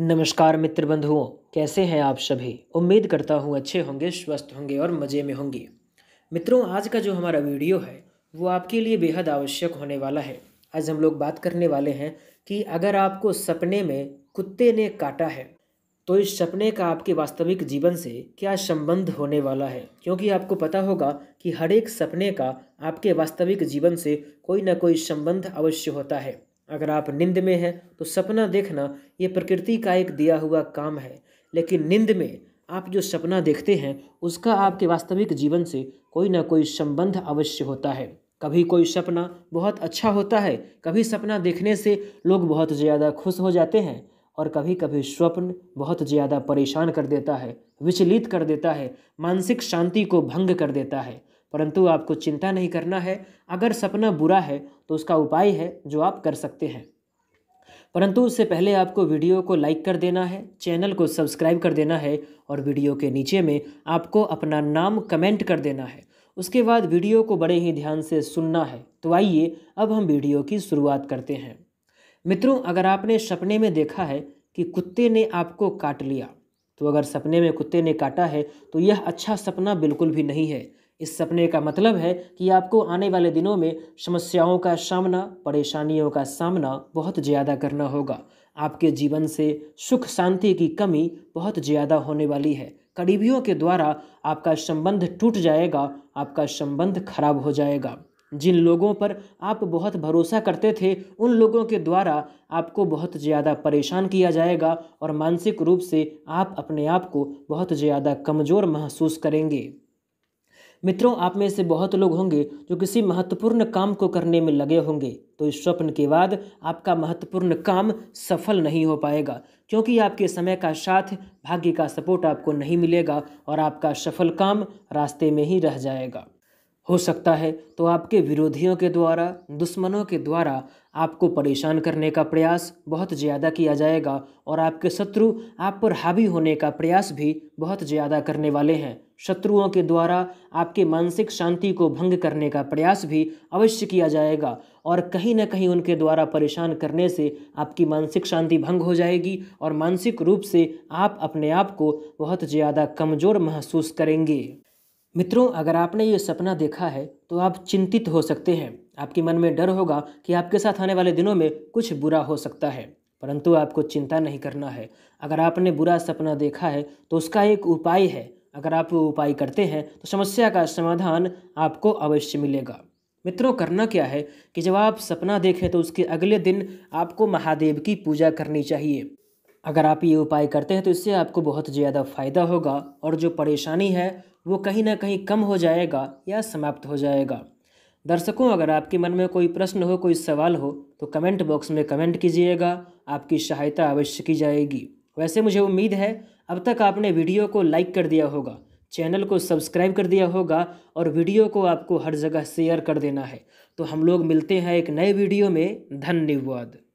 नमस्कार मित्र बंधुओं कैसे हैं आप सभी उम्मीद करता हूँ अच्छे होंगे स्वस्थ होंगे और मज़े में होंगे मित्रों आज का जो हमारा वीडियो है वो आपके लिए बेहद आवश्यक होने वाला है आज हम लोग बात करने वाले हैं कि अगर आपको सपने में कुत्ते ने काटा है तो इस सपने का आपके वास्तविक जीवन से क्या संबंध होने वाला है क्योंकि आपको पता होगा कि हर एक सपने का आपके वास्तविक जीवन से कोई ना कोई संबंध अवश्य होता है अगर आप निंद में हैं तो सपना देखना ये प्रकृति का एक दिया हुआ काम है लेकिन निंद में आप जो सपना देखते हैं उसका आपके वास्तविक जीवन से कोई ना कोई संबंध अवश्य होता है कभी कोई सपना बहुत अच्छा होता है कभी सपना देखने से लोग बहुत ज़्यादा खुश हो जाते हैं और कभी कभी स्वप्न बहुत ज़्यादा परेशान कर देता है विचलित कर देता है मानसिक शांति को भंग कर देता है परंतु आपको चिंता नहीं करना है अगर सपना बुरा है तो उसका उपाय है जो आप कर सकते हैं परंतु उससे पहले आपको वीडियो को लाइक कर देना है चैनल को सब्सक्राइब कर देना है और वीडियो के नीचे में आपको अपना नाम कमेंट कर देना है उसके बाद वीडियो को बड़े ही ध्यान से सुनना है तो आइए अब हम वीडियो की शुरुआत करते हैं मित्रों अगर आपने सपने में देखा है कि कुत्ते ने आपको काट लिया तो अगर सपने में कुत्ते ने काटा है तो यह अच्छा सपना बिल्कुल भी नहीं है इस सपने का मतलब है कि आपको आने वाले दिनों में समस्याओं का सामना परेशानियों का सामना बहुत ज़्यादा करना होगा आपके जीवन से सुख शांति की कमी बहुत ज़्यादा होने वाली है करीबियों के द्वारा आपका संबंध टूट जाएगा आपका संबंध खराब हो जाएगा जिन लोगों पर आप बहुत भरोसा करते थे उन लोगों के द्वारा आपको बहुत ज़्यादा परेशान किया जाएगा और मानसिक रूप से आप अपने आप को बहुत ज़्यादा कमज़ोर महसूस करेंगे मित्रों आप में से बहुत लोग होंगे जो किसी महत्वपूर्ण काम को करने में लगे होंगे तो इस स्वप्न के बाद आपका महत्वपूर्ण काम सफल नहीं हो पाएगा क्योंकि आपके समय का साथ भाग्य का सपोर्ट आपको नहीं मिलेगा और आपका सफल काम रास्ते में ही रह जाएगा हो सकता है तो आपके विरोधियों के द्वारा दुश्मनों के द्वारा आपको परेशान करने का प्रयास बहुत ज़्यादा किया जाएगा और आपके शत्रु आप पर हावी होने का प्रयास भी बहुत ज़्यादा करने वाले हैं शत्रुओं के द्वारा आपके मानसिक शांति को भंग करने का प्रयास भी अवश्य किया जाएगा और कहीं ना कहीं उनके द्वारा परेशान करने से आपकी मानसिक शांति भंग हो जाएगी और मानसिक रूप से आप अपने आप को बहुत ज़्यादा कमज़ोर महसूस करेंगे मित्रों अगर आपने ये सपना देखा है तो आप चिंतित हो सकते हैं आपके मन में डर होगा कि आपके साथ आने वाले दिनों में कुछ बुरा हो सकता है परंतु आपको चिंता नहीं करना है अगर आपने बुरा सपना देखा है तो उसका एक उपाय है अगर आप वो उपाय करते हैं तो समस्या का समाधान आपको अवश्य मिलेगा मित्रों करना क्या है कि जब आप सपना देखें तो उसके अगले दिन आपको महादेव की पूजा करनी चाहिए अगर आप ये उपाय करते हैं तो इससे आपको बहुत ज़्यादा फायदा होगा और जो परेशानी है वो कहीं ना कहीं कम हो जाएगा या समाप्त हो जाएगा दर्शकों अगर आपके मन में कोई प्रश्न हो कोई सवाल हो तो कमेंट बॉक्स में कमेंट कीजिएगा आपकी सहायता अवश्य की जाएगी वैसे मुझे उम्मीद है अब तक आपने वीडियो को लाइक कर दिया होगा चैनल को सब्सक्राइब कर दिया होगा और वीडियो को आपको हर जगह शेयर कर देना है तो हम लोग मिलते हैं एक नए वीडियो में धन्यवाद